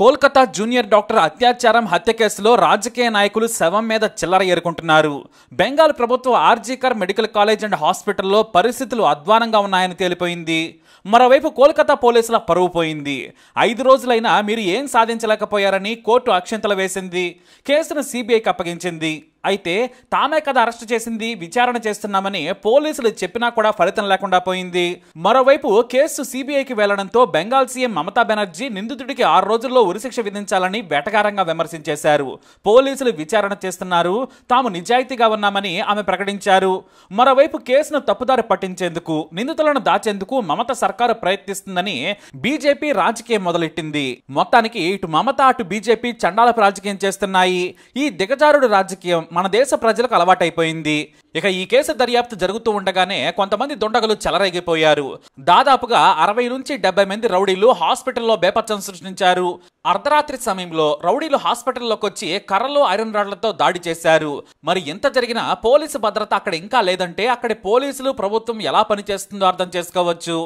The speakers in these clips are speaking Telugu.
కోల్కతా జూనియర్ డాక్టర్ అత్యాచారం హత్య కేసులో రాజకీయ నాయకులు శవం మీద చిల్లర ఏరుకుంటున్నారు బెంగాల్ ప్రభుత్వ ఆర్జీకర్ మెడికల్ కాలేజ్ అండ్ హాస్పిటల్లో పరిస్థితులు అధ్వానంగా ఉన్నాయని తేలిపోయింది మరోవైపు కోల్కతా పోలీసుల పరువు పోయింది ఐదు రోజులైనా మీరు ఏం సాధించలేకపోయారని కోర్టు అక్షంతలు వేసింది కేసును సిబిఐకి అప్పగించింది అయితే తామే కదా అరెస్ట్ చేసింది విచారణ చేస్తున్నామని పోలీసులు చెప్పినా కూడా ఫలితం లేకుండా పోయింది మరోవైపు కేసు సిబిఐకి వెళ్లడంతో బెంగాల్ సీఎం మమతా బెనర్జీ నిందితుడికి ఆరు రోజుల్లో ఉరిశిక్ష విధించాలని వేటకారంగా విమర్శించేశారు పోలీసులు విచారణ చేస్తున్నారు తాము నిజాయితీగా ఉన్నామని ఆమె ప్రకటించారు మరోవైపు కేసును తప్పుదారి పట్టించేందుకు నిందితులను దాచేందుకు మమత సర్కారు ప్రయత్నిస్తుందని బీజేపీ రాజకీయం మొదలెట్టింది మొత్తానికి ఇటు మమత అటు బీజేపీ చండాలపు రాజకీయం చేస్తున్నాయి ఈ దిగజారుడు రాజకీయం మన దేశ ప్రజలకు అలవాటైపోయింది ఇక ఈ కేసు దర్యాప్తు జరుగుతూ ఉండగానే కొంతమంది దొండగలు చెలరేగిపోయారు దాదాపుగా అరవై నుంచి డెబ్బై మంది రౌడీలు హాస్పిటల్లో బేపచ్చం సృష్టించారు అర్ధరాత్రి సమయంలో రౌడీలు హాస్పిటల్లోకి వచ్చి కర్రలు ఐరన్ రాడ్లతో దాడి చేశారు మరి ఎంత జరిగినా పోలీసు భద్రత అక్కడ ఇంకా లేదంటే అక్కడ పోలీసులు ప్రభుత్వం ఎలా పనిచేస్తుందో అర్థం చేసుకోవచ్చు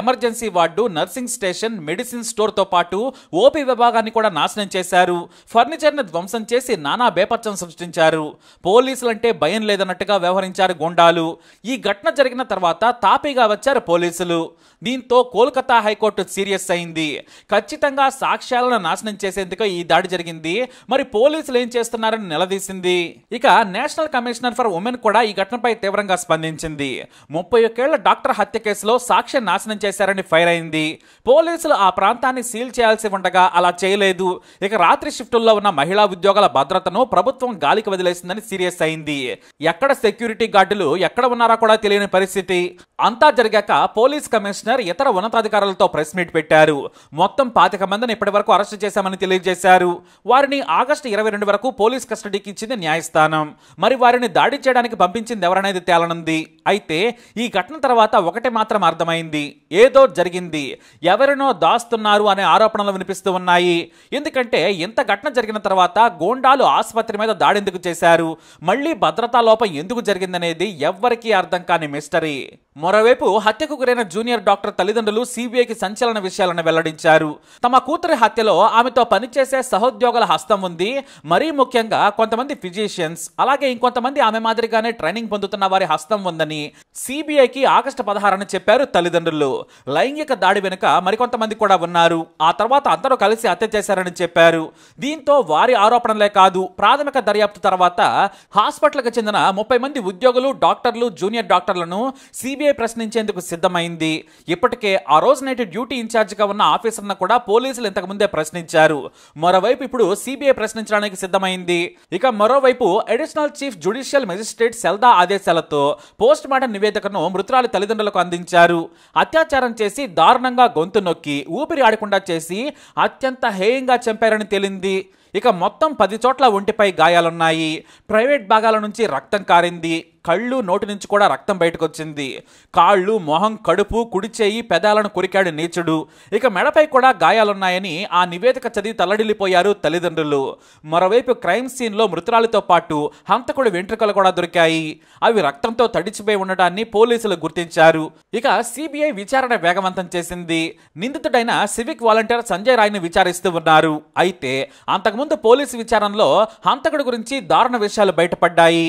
emergency ward nursing station medicine స్టోర్తో పాటు ఓపీ విభాగాన్ని కూడా నాశనం చేశారు ఫర్నిచర్ని ధ్వంసం చేసి నానా బేపచ్చం సృష్టించారు పోలీసులంటే భయం లేదన్నట్టుగా వ్యవహరించారు గుండాలు ఈ ఘటన జరిగిన తర్వాత తాపీగా వచ్చారు పోలీసులు దీంతో కోల్కతా హైకోర్టు సీరియస్ అయింది ఖచ్చితంగా సాక్ష్యాలను నాశనం చేసేందుకు ఈ దాడి జరిగింది మరి పోలీసులు ఏం చేస్తున్నారని నిలదీసింది ఇక నేషనల్ కమిషనర్ ఫర్ ఉమెన్ కూడా ఈ ఘటనపై తీవ్రంగా స్పందించింది ముప్పై ఒకేళ్ల డాక్టర్ హత్య కేసులో సాక్ష్య నాశనం చేశారని ఫైర్ అయింది పోలీసులు ఆ ప్రాంతాన్ని సీల్ చేయాల్సి ఉండగా అలా చేయలేదు ఇక రాత్రి షిఫ్టుల్లో ఉన్న మహిళా ఉద్యోగాల భద్రతను ప్రభుత్వం గాలికి వదిలేసిందని సీరియస్ అయింది ఎక్కడ సెక్యూరిటీ సెక్యూరిటీ గార్డులు ఎక్కడ ఉన్నారా కూడా తెలియని పరిస్థితి అంతా జరిగాక పోలీస్ కమిషనర్ ఇతర ఉన్నతాధికారులతో ప్రెస్ మీట్ పెట్టారు మొత్తం పాతిక మందిని ఇప్పటి వరకు అరెస్ట్ చేశామని తెలియజేశారు వారిని ఆగస్టు ఇరవై రెండు వరకు పోలీస్ కస్టడీకి ఇచ్చింది న్యాయస్థానం మరి వారిని దాడి చేయడానికి పంపించింది ఎవరనేది తేలనుంది అయితే ఈ ఘటన తర్వాత ఒకటి మాత్రం అర్థమైంది ఏదో జరిగింది ఎవరినో దాస్తున్నారు అనే ఆరోపణలు వినిపిస్తూ ఉన్నాయి ఎందుకంటే ఇంత ఘటన జరిగిన తర్వాత గోండాలు ఆసుపత్రి మీద దాడి ఎందుకు చేశారు మళ్ళీ భద్రతా లోపం ఎందుకు జరిగిందనేది ఎవ్వరికీ అర్థం కాని మిస్టరీ మరోవైపు హత్యకు గురైన జూనియర్ డాక్టర్ తల్లిదండ్రులు సిబిఐకి సంచలన విషయాలను వెల్లడించారు తమ కూతురి హత్యలో ఆమెతో పనిచేసే సహోద్యోగుల హస్తం ఉంది మరీ ముఖ్యంగా కొంతమంది ఫిజీషియన్స్ అలాగే ఇంకొంతమంది ఆమె మాదిరిగానే ట్రైనింగ్ పొందుతున్న వారి హస్తం ఉందని సిబిఐకి ఆగస్టు పదహారని చెప్పారు తల్లిదండ్రులు లైంగిక దాడి వెనుక మరికొంతమంది కూడా ఉన్నారు ఆ తర్వాత అందరూ కలిసి హత్య చేశారని చెప్పారు దీంతో వారి ఆరోపణలే కాదు ప్రాథమిక దర్యాప్తు తర్వాత హాస్పిటల్కి చెందిన ముప్పై మంది ఉద్యోగులు డాక్టర్లు జూనియర్ డాక్టర్లను సీబీఐ సిబిఐ ప్రశ్నించేందుకు సిద్ధమైంది ఇప్పటికే ఆ రోజు నైట్ డ్యూటీ ఇన్ఛార్జిగా ఉన్న ఆఫీసర్ను కూడా పోలీసులు ఇంతకుముందే ప్రశ్నించారు మరోవైపు ఇప్పుడు సిబిఐ ప్రశ్నించడానికి సిద్ధమైంది ఇక మరోవైపు additional chief judicial magistrate Sealdah ఆదేశాలతో పోస్ట్ మార్టం నివేదికను మృతురాలి తల్లిదండ్రులకు అందించారు అత్యాచారం చేసి దారుణంగా గొంతు నొక్కి ఊపిరి ఆడకుండా చేసి అత్యంత హేయంగా చంపారని తేలింది ఇక మొత్తం పది చోట్ల ఒంటిపై గాయాలున్నాయి ప్రైవేట్ భాగాల నుంచి రక్తం కారింది కళ్ళు నోటి నుంచి కూడా రక్తం బయటకు వచ్చింది కాళ్ళు మొహం కడుపు కుడిచేయి పెదాలను కొరికాడు నీచుడు ఇక మెడపై కూడా గాయాలున్నాయని ఆ నివేదిక చదివి తల్లడిల్లిపోయారు తల్లిదండ్రులు మరోవైపు క్రైమ్ సీన్లో మృతురాలితో పాటు హంతకుడి వెంట్రుకలు కూడా దొరికాయి అవి రక్తంతో తడిచిపోయి ఉండటాన్ని పోలీసులు గుర్తించారు ఇక సిబిఐ విచారణ వేగవంతం చేసింది నిందితుడైన సివిక్ వాలంటీర్ సంజయ్ రాయ్ని విచారిస్తూ ఉన్నారు అయితే అంతకుముందు పోలీసు విచారణలో హంతకుడి గురించి దారుణ విషయాలు బయటపడ్డాయి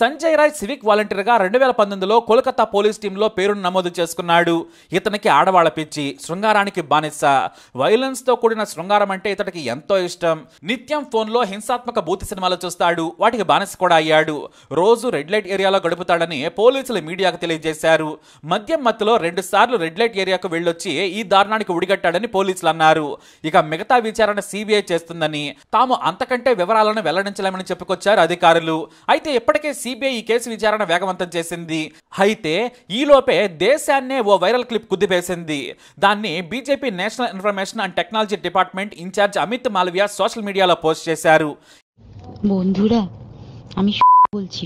సంజయ్ రాయ్ సివిక్ పబ్లిక్ వాలంటీర్గా రెండు వేల పంతొమ్మిదిలో కోల్కతా పోలీస్ టీంలో పేరును నమోదు చేసుకున్నాడు ఇతనికి ఆడవాళ్ళ పిచ్చి శృంగారానికి బానిస వైలెన్స్తో కూడిన శృంగారం అంటే ఇతనికి ఎంతో ఇష్టం నిత్యం ఫోన్లో హింసాత్మక భూతి సినిమాలు చూస్తాడు వాటికి బానిస కూడా అయ్యాడు రోజు రెడ్ లైట్ ఏరియాలో గడుపుతాడని పోలీసులు మీడియాకు తెలియజేశారు మద్యం మత్తులో రెండు సార్లు రెడ్ లైట్ ఏరియాకు వెళ్ళొచ్చి ఈ దారుణానికి ఉడిగట్టాడని పోలీసులు అన్నారు ఇక మిగతా విచారణ సిబిఐ చేస్తుందని తాము అంతకంటే వివరాలను వెల్లడించలేమని చెప్పుకొచ్చారు అధికారులు అయితే ఇప్పటికే సిబిఐ ఈ కేసు విచారణ విచారణ వేగవంతం చేసింది అయితే ఈలోపే దేశాన్నే ఓ వైరల్ క్లిప్ కుదిపేసింది దాన్ని BJP national information and technology department incharge Amit Malviya social మీడియాలో పోస్ట్ చేశారు বন্ধুরা আমি বলছি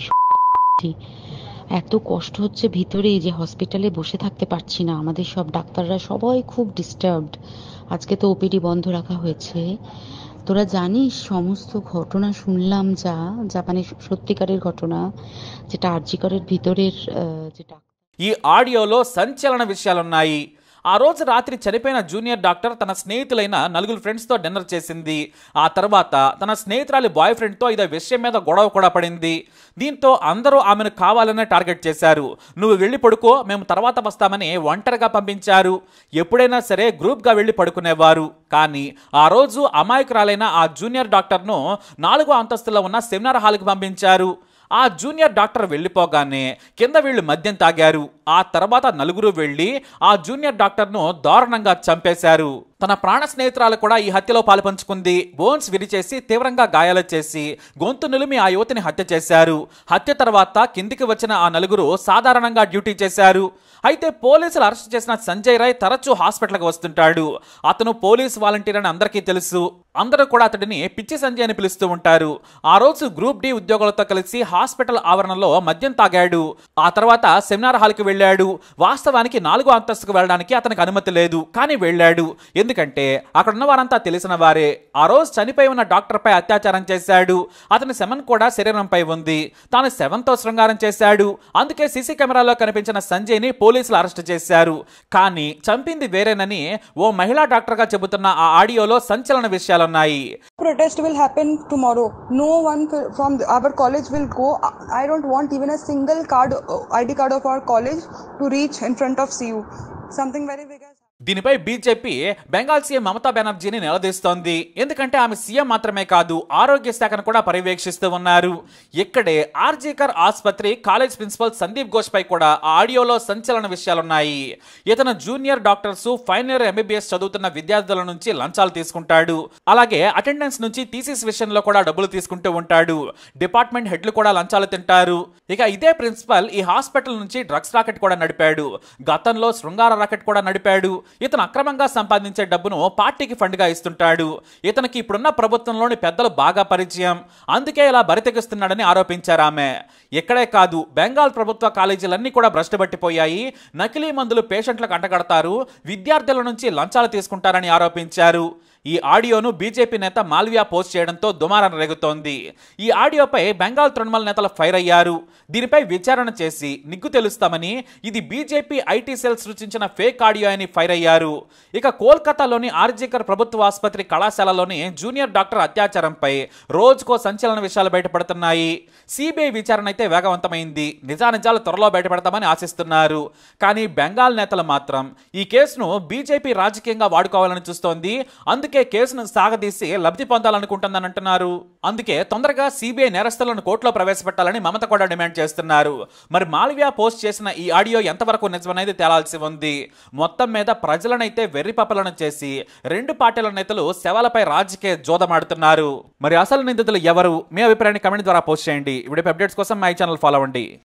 এত কষ্ট হচ্ছে ভিতরে যে হসপিটালে বসে থাকতে পারছি না আমাদের সব ডাক্তাররা সবাই খুব ডিস্টার্বড আজকে তো ওপিডি বন্ধ রাখা হয়েছে তোরা জানিস সমস্ত ঘটনা শুনলাম যা জাপানের সত্যিকারের ঘটনা যেটা আর্জিকরের ভিতরের যেটা ఈ ఆడియోలో సంచలన విషయాలున్నాయి ఆ రోజు రాత్రి చనిపోయిన జూనియర్ డాక్టర్ తన స్నేహితులైన నలుగురు ఫ్రెండ్స్తో డిన్నర్ చేసింది ఆ తర్వాత తన స్నేహితురాలి బాయ్ ఫ్రెండ్తో ఇదే విషయం మీద గొడవ కూడా పడింది దీంతో అందరూ ఆమెను కావాలనే టార్గెట్ చేశారు నువ్వు వెళ్ళి పడుకో మేము తర్వాత వస్తామని ఒంటరిగా పంపించారు ఎప్పుడైనా సరే గ్రూప్గా వెళ్ళి పడుకునేవారు కానీ ఆ రోజు అమాయకురాలైన ఆ జూనియర్ డాక్టర్ను నాలుగో అంతస్తులో ఉన్న సెమినార్ హాల్కి పంపించారు ఆ జూనియర్ డాక్టర్ వెళ్ళిపోగానే కింద వీళ్ళు మద్యం తాగారు ఆ తర్వాత నలుగురు వెళ్ళి ఆ జూనియర్ డాక్టర్ను దారుణంగా చంపేశారు తన ప్రాణ స్నేహితురాలు కూడా ఈ హత్యలో పాల్పంచుకుంది బోన్స్ విరిచేసి తీవ్రంగా గాయాలు చేసి గొంతు నిలిమి ఆ యువతిని హత్య చేశారు హత్య తర్వాత కిందికి వచ్చిన ఆ నలుగురు సాధారణంగా డ్యూటీ చేశారు అయితే పోలీసులు అరెస్ట్ చేసిన సంజయ్ రాయ్ తరచూ హాస్పిటల్కి వస్తుంటాడు అతను పోలీస్ వాలంటీర్ అని అందరికీ తెలుసు అందరూ కూడా అతడిని పిచ్చి సంజయ్ అని పిలుస్తూ ఉంటారు ఆ రోజు గ్రూప్ డి ఉద్యోగులతో కలిసి హాస్పిటల్ ఆవరణలో మద్యం తాగాడు ఆ తర్వాత సెమినార్ హాల్కి వెళ్ళాడు వాస్తవానికి నాలుగో అంతస్తుకు వెళ్ళడానికి అతనికి అనుమతి లేదు కానీ వెళ్ళాడు ఎందుకంటే అక్కడున్న వారంతా తెలిసిన వారే ఆ రోజు చనిపోయి ఉన్న డాక్టర్పై అత్యాచారం చేశాడు అతని శమన్ కూడా శరీరంపై ఉంది తాను శవంతో శృంగారం చేశాడు అందుకే సీసీ కెమెరాలో కనిపించిన సంజయ్ని పోలీసు పోలీసులు అరెస్ట్ చేశారు కానీ చంపింది వేరేనని ఓ మహిళా డాక్టర్ గా చెబుతున్న ఆ ఆడియోలో సంచలన విషయాలున్నాయి protest will happen tomorrow no one from our college will go I don't want even a single card ID card of our college to reach in front of CU something very దీనిపై బీజేపీ బెంగాల్ సీఎం మమతా బెనర్జీని నిలదీస్తోంది ఎందుకంటే ఆమె సీఎం మాత్రమే కాదు ఆరోగ్య శాఖను కూడా పర్యవేక్షిస్తూ ఉన్నారు ఇక్కడే ఆర్జీకర్ ఆసుపత్రి కాలేజ్ ప్రిన్సిపల్ సందీప్ ఘోష్ పై కూడా ఆడియోలో సంచలన విషయాలున్నాయి ఇతను junior doctors final year MBBS చదువుతున్న విద్యార్థుల నుంచి లంచాలు తీసుకుంటాడు అలాగే అటెండెన్స్ నుంచి థీసిస్ విషయంలో కూడా డబ్బులు తీసుకుంటూ ఉంటాడు డిపార్ట్మెంట్ హెడ్లు కూడా లంచాలు తింటారు ఇక ఇదే ప్రిన్సిపల్ ఈ హాస్పిటల్ నుంచి డ్రగ్స్ రాకెట్ కూడా నడిపాడు గతంలో శృంగార రాకెట్ కూడా నడిపాడు ఇతను అక్రమంగా సంపాదించే డబ్బును పార్టీకి ఫండ్గా ఇస్తుంటాడు ఇతనికి ఇప్పుడున్న ప్రభుత్వంలోని పెద్దలు బాగా పరిచయం అందుకే ఇలా బరితెగిస్తున్నాడని ఆరోపించారు ఆమె ఇక్కడే కాదు బెంగాల్ ప్రభుత్వ కాలేజీలన్నీ కూడా భ్రష్టుబట్టిపోయాయి నకిలీ మందులు పేషెంట్లకు అంటగడతారు విద్యార్థుల నుంచి లంచాలు తీసుకుంటారని ఆరోపించారు ఈ ఆడియోను బీజేపీ నేత మాల్వియా పోస్ట్ చేయడంతో దుమారం రేగుతోంది ఈ ఆడియోపై బెంగాల్ తృణమూల నేతలు ఫైర్ అయ్యారు దీనిపై విచారణ చేసి నిగ్గు తెలుస్తామని ఇది బీజేపీ ఐటీ సెల్ సృష్టించిన ఫేక్ ఆడియో అని ఫైర్ అయ్యారు ఇక కోల్కతాలోని ఆర్జీకర్ ప్రభుత్వ ఆసుపత్రి కళాశాలలోని జూనియర్ డాక్టర్ అత్యాచారంపై రోజుకో సంచలన విషయాలు బయటపడుతున్నాయి సిబిఐ విచారణ అయితే వేగవంతమైంది నిజానిజాలు త్వరలో బయటపడతామని ఆశిస్తున్నారు కానీ బెంగాల్ నేతలు మాత్రం ఈ కేసును బీజేపీ రాజకీయంగా వాడుకోవాలని చూస్తోంది అందుకే అందుకే కేసును సాగదీసి లబ్ధి పొందాలనుకుంటుందని అంటున్నారు అందుకే తొందరగా సిబిఐ నేరస్తులను కోర్టులో ప్రవేశపెట్టాలని మమత కూడా డిమాండ్ చేస్తున్నారు మరి మాల్వియా పోస్ట్ చేసిన ఈ ఆడియో ఎంతవరకు నిజమనేది తేలాల్సి ఉంది మొత్తం మీద ప్రజలనైతే వెర్రి పప్పలను చేసి రెండు పార్టీల నేతలు శవాలపై రాజకీయ జోదమాడుతున్నారు మరి అసలు నిందితులు ఎవరు మీ అభిప్రాయాన్ని కమెంట్ ద్వారా పోస్ట్ చేయండి ఇవి అప్డేట్స్ కోసం మై ఛానల్ ఫాలో అవ్వండి